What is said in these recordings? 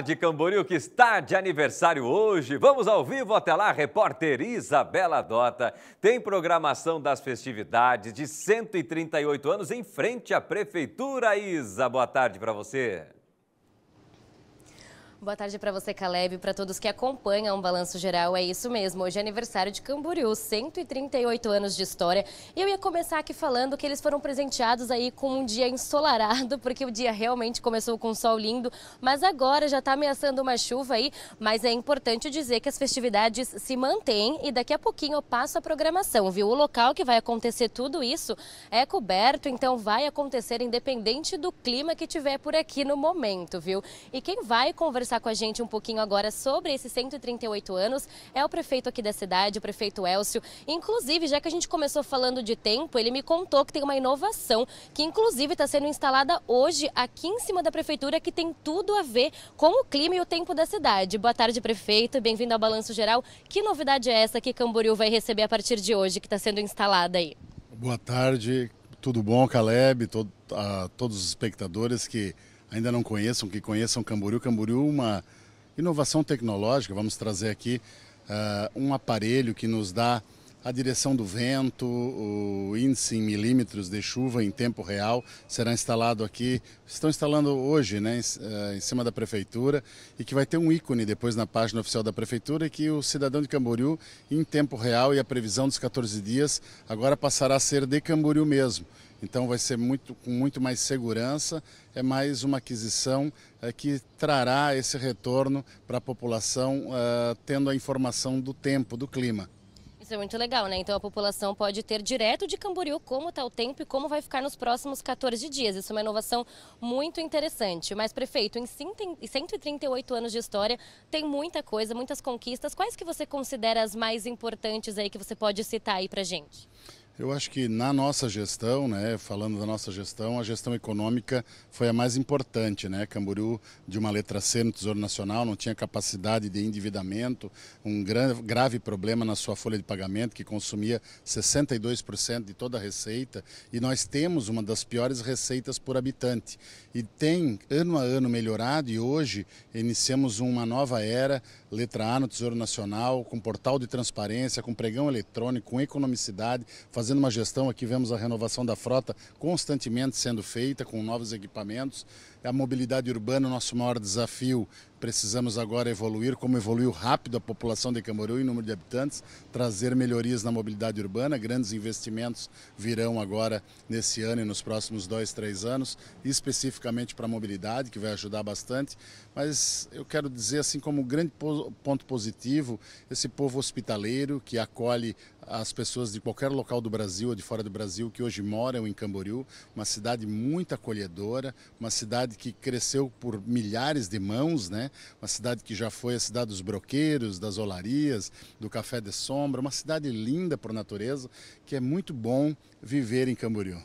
de Camboriú que está de aniversário hoje. Vamos ao vivo até lá, repórter Isabela Dota. Tem programação das festividades de 138 anos em frente à prefeitura. Isa, boa tarde para você. Boa tarde para você, Caleb, para todos que acompanham o Balanço Geral. É isso mesmo, hoje é aniversário de Camboriú, 138 anos de história. E eu ia começar aqui falando que eles foram presenteados aí com um dia ensolarado, porque o dia realmente começou com um sol lindo, mas agora já está ameaçando uma chuva aí. Mas é importante dizer que as festividades se mantêm e daqui a pouquinho eu passo a programação, viu? O local que vai acontecer tudo isso é coberto, então vai acontecer independente do clima que tiver por aqui no momento, viu? E quem vai conversar conversar com a gente um pouquinho agora sobre esses 138 anos é o prefeito aqui da cidade, o prefeito Elcio. Inclusive, já que a gente começou falando de tempo, ele me contou que tem uma inovação que, inclusive, está sendo instalada hoje aqui em cima da prefeitura, que tem tudo a ver com o clima e o tempo da cidade. Boa tarde, prefeito. Bem-vindo ao Balanço Geral. Que novidade é essa que Camboriú vai receber a partir de hoje, que está sendo instalada aí? Boa tarde, tudo bom, Caleb, todo, a todos os espectadores que ainda não conheçam, que conheçam Camboriú. Camboriú, uma inovação tecnológica, vamos trazer aqui uh, um aparelho que nos dá a direção do vento, o índice em milímetros de chuva em tempo real será instalado aqui. Estão instalando hoje, né, eh, em cima da prefeitura, e que vai ter um ícone depois na página oficial da prefeitura, que o cidadão de Camboriú, em tempo real e a previsão dos 14 dias, agora passará a ser de Camboriú mesmo. Então vai ser muito, com muito mais segurança, é mais uma aquisição é, que trará esse retorno para a população, é, tendo a informação do tempo, do clima. Isso é muito legal, né? Então a população pode ter direto de Camboriú como está o tempo e como vai ficar nos próximos 14 dias. Isso é uma inovação muito interessante. Mas, prefeito, em 138 anos de história, tem muita coisa, muitas conquistas. Quais que você considera as mais importantes aí que você pode citar aí pra gente? Eu acho que na nossa gestão, né, falando da nossa gestão, a gestão econômica foi a mais importante. Né? Camboriú, de uma letra C no Tesouro Nacional, não tinha capacidade de endividamento, um grave problema na sua folha de pagamento, que consumia 62% de toda a receita, e nós temos uma das piores receitas por habitante. E tem, ano a ano, melhorado, e hoje iniciamos uma nova era, letra A no Tesouro Nacional, com portal de transparência, com pregão eletrônico, com economicidade, fazendo fazendo uma gestão aqui, vemos a renovação da frota constantemente sendo feita com novos equipamentos. É a mobilidade urbana, o nosso maior desafio. Precisamos agora evoluir, como evoluiu rápido a população de Camboriú em número de habitantes, trazer melhorias na mobilidade urbana. Grandes investimentos virão agora nesse ano e nos próximos dois, três anos, especificamente para a mobilidade, que vai ajudar bastante. Mas eu quero dizer, assim, como grande ponto positivo, esse povo hospitaleiro que acolhe as pessoas de qualquer local do Brasil ou de fora do Brasil que hoje moram em Camboriú, uma cidade muito acolhedora, uma cidade cidade que cresceu por milhares de mãos, né? Uma cidade que já foi a cidade dos broqueiros, das olarias, do café de sombra, uma cidade linda por natureza, que é muito bom viver em Camboriú.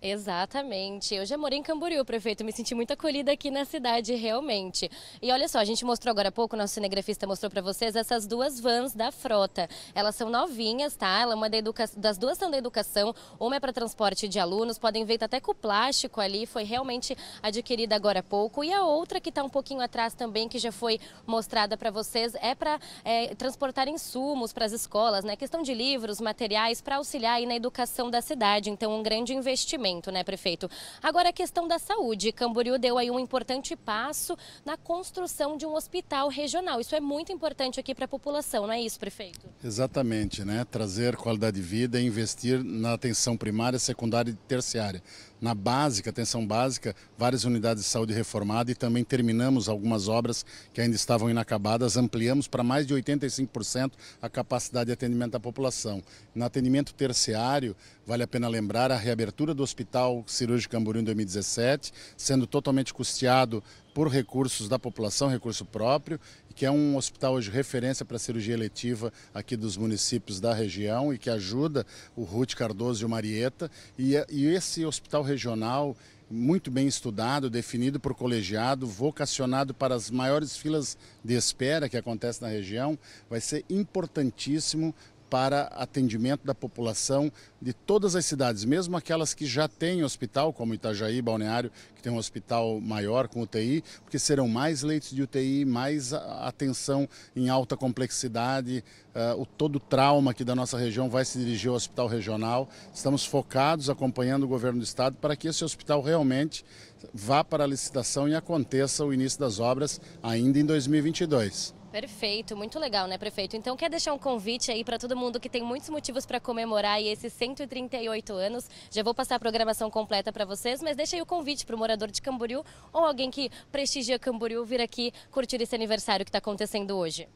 Exatamente. Eu já morei em Camboriú, prefeito. Me senti muito acolhida aqui na cidade, realmente. E olha só, a gente mostrou agora há pouco, nosso cinegrafista mostrou para vocês essas duas vans da frota. Elas são novinhas, tá? Ela é uma da educa... Das duas são da educação, uma é para transporte de alunos, podem ver tá até com o plástico ali, foi realmente adquirida agora há pouco. E a outra que está um pouquinho atrás também, que já foi mostrada para vocês, é para é, transportar insumos para as escolas, né? Questão de livros, materiais, para auxiliar aí na educação da cidade. Então, um grande investimento né, prefeito? Agora, a questão da saúde. Camboriú deu aí um importante passo na construção de um hospital regional. Isso é muito importante aqui para a população, não é isso, prefeito? Exatamente, né? Trazer qualidade de vida e investir na atenção primária, secundária e terciária na básica, atenção básica, várias unidades de saúde reformadas e também terminamos algumas obras que ainda estavam inacabadas, ampliamos para mais de 85% a capacidade de atendimento da população. No atendimento terciário, vale a pena lembrar a reabertura do Hospital Cirúrgico Camboriú em 2017, sendo totalmente custeado por recursos da população, recurso próprio, que é um hospital hoje referência para cirurgia eletiva aqui dos municípios da região e que ajuda o Ruth Cardoso e o Marieta. E, e esse hospital regional muito bem estudado, definido por colegiado, vocacionado para as maiores filas de espera que acontece na região, vai ser importantíssimo para atendimento da população de todas as cidades, mesmo aquelas que já têm hospital, como Itajaí, Balneário, que tem um hospital maior com UTI, porque serão mais leitos de UTI, mais atenção em alta complexidade, uh, o todo trauma aqui da nossa região vai se dirigir ao hospital regional. Estamos focados, acompanhando o governo do estado, para que esse hospital realmente vá para a licitação e aconteça o início das obras ainda em 2022. Perfeito, muito legal, né, prefeito? Então, quer deixar um convite aí para todo mundo que tem muitos motivos para comemorar aí esses 138 anos. Já vou passar a programação completa para vocês, mas deixa aí o convite para o morador de Camboriú ou alguém que prestigia Camboriú vir aqui curtir esse aniversário que está acontecendo hoje.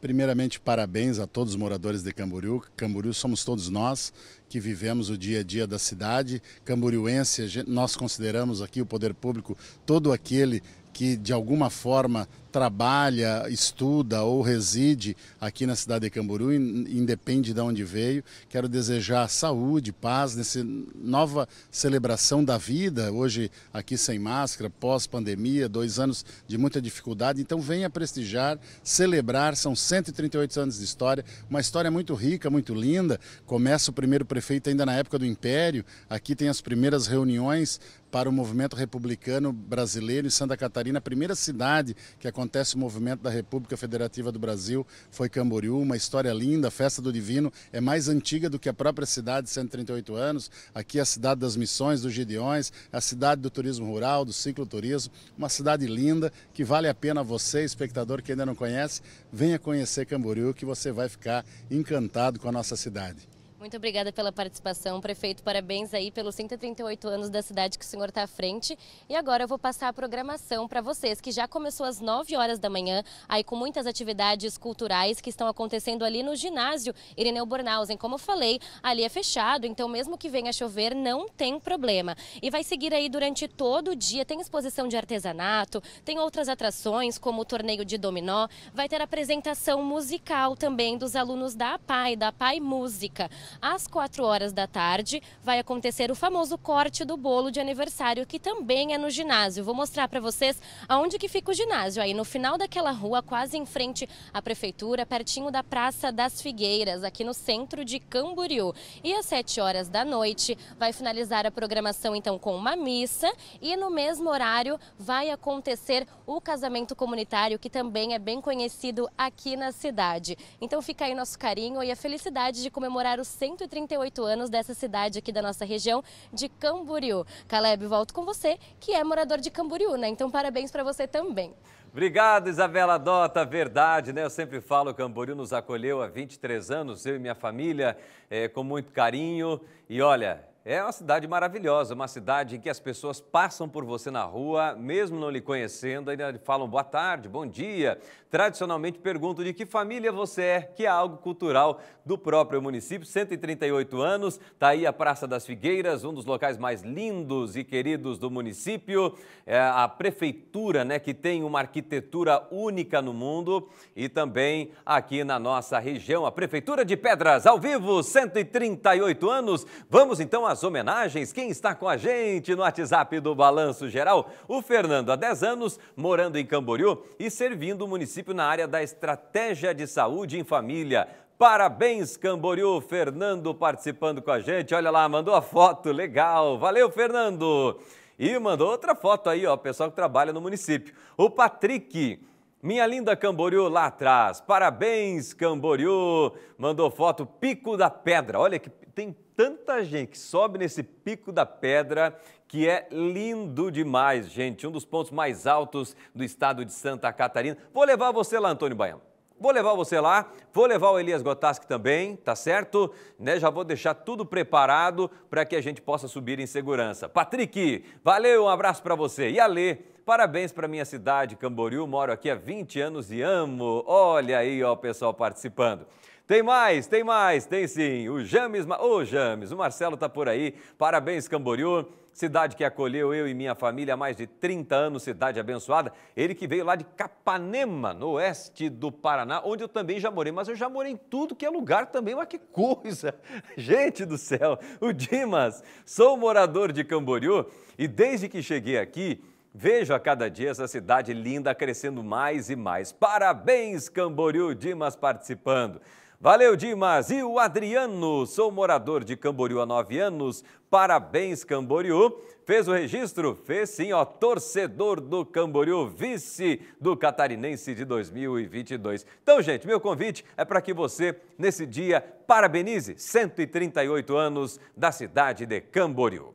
Primeiramente, parabéns a todos os moradores de Camboriú. Camboriú somos todos nós que vivemos o dia a dia da cidade. Camboriúense, nós consideramos aqui o poder público todo aquele que de alguma forma trabalha, estuda ou reside aqui na cidade de Camboriú, independe de onde veio. Quero desejar saúde, paz nessa nova celebração da vida, hoje aqui sem máscara, pós-pandemia, dois anos de muita dificuldade. Então venha prestigiar, celebrar, são 138 anos de história, uma história muito rica, muito linda. Começa o primeiro prefeito ainda na época do Império, aqui tem as primeiras reuniões para o movimento republicano brasileiro em Santa Catarina. A primeira cidade que acontece o movimento da República Federativa do Brasil foi Camboriú, uma história linda, a Festa do Divino é mais antiga do que a própria cidade, 138 anos. Aqui é a cidade das missões, dos Gideões, é a cidade do turismo rural, do cicloturismo, uma cidade linda que vale a pena você, espectador que ainda não conhece, venha conhecer Camboriú que você vai ficar encantado com a nossa cidade. Muito obrigada pela participação, prefeito. Parabéns aí pelos 138 anos da cidade que o senhor está à frente. E agora eu vou passar a programação para vocês, que já começou às 9 horas da manhã, aí com muitas atividades culturais que estão acontecendo ali no ginásio Irineu Bornhausen. Como eu falei, ali é fechado, então mesmo que venha chover, não tem problema. E vai seguir aí durante todo o dia, tem exposição de artesanato, tem outras atrações, como o torneio de dominó, vai ter apresentação musical também dos alunos da APAI, da APAI Música às 4 horas da tarde, vai acontecer o famoso corte do bolo de aniversário, que também é no ginásio. Vou mostrar para vocês aonde que fica o ginásio, aí no final daquela rua, quase em frente à prefeitura, pertinho da Praça das Figueiras, aqui no centro de Camboriú. E às 7 horas da noite, vai finalizar a programação então com uma missa e no mesmo horário vai acontecer o casamento comunitário, que também é bem conhecido aqui na cidade. Então fica aí nosso carinho e a felicidade de comemorar o 138 anos dessa cidade aqui da nossa região de Camboriú. Caleb, volto com você, que é morador de Camboriú, né? Então parabéns para você também. Obrigado, Isabela Dota. Verdade, né? Eu sempre falo, Camboriú nos acolheu há 23 anos, eu e minha família, é, com muito carinho. E olha, é uma cidade maravilhosa, uma cidade em que as pessoas passam por você na rua, mesmo não lhe conhecendo, ainda falam boa tarde, bom dia. Tradicionalmente perguntam de que família você é, que é algo cultural do próprio município. 138 anos, está aí a Praça das Figueiras, um dos locais mais lindos e queridos do município. É a prefeitura, né, que tem uma arquitetura única no mundo e também aqui na nossa região, a Prefeitura de Pedras, ao vivo, 138 anos. Vamos então a as homenagens, quem está com a gente no WhatsApp do Balanço Geral? O Fernando, há 10 anos, morando em Camboriú e servindo o município na área da Estratégia de Saúde em Família. Parabéns, Camboriú. Fernando participando com a gente. Olha lá, mandou a foto. Legal. Valeu, Fernando. E mandou outra foto aí, ó, pessoal que trabalha no município. O Patrick, minha linda Camboriú lá atrás. Parabéns, Camboriú. Mandou foto Pico da Pedra. Olha que tem tanta gente que sobe nesse pico da pedra que é lindo demais, gente. Um dos pontos mais altos do estado de Santa Catarina. Vou levar você lá, Antônio Baiano. Vou levar você lá, vou levar o Elias Gotaski também, tá certo? Né? Já vou deixar tudo preparado para que a gente possa subir em segurança. Patrick, valeu, um abraço para você. E a Lê, Parabéns para minha cidade, Camboriú. Moro aqui há 20 anos e amo. Olha aí, ó, o pessoal participando. Tem mais, tem mais, tem sim. O James, ô oh, James, o Marcelo tá por aí. Parabéns, Camboriú. Cidade que acolheu eu e minha família há mais de 30 anos, cidade abençoada. Ele que veio lá de Capanema, no oeste do Paraná, onde eu também já morei, mas eu já morei em tudo que é lugar também, mas que coisa! Gente do céu! O Dimas, sou morador de Camboriú e desde que cheguei aqui, Vejo a cada dia essa cidade linda crescendo mais e mais. Parabéns, Camboriú, Dimas participando. Valeu, Dimas. E o Adriano, sou morador de Camboriú há nove anos. Parabéns, Camboriú. Fez o registro? Fez sim, ó, torcedor do Camboriú, vice do Catarinense de 2022. Então, gente, meu convite é para que você, nesse dia, parabenize 138 anos da cidade de Camboriú.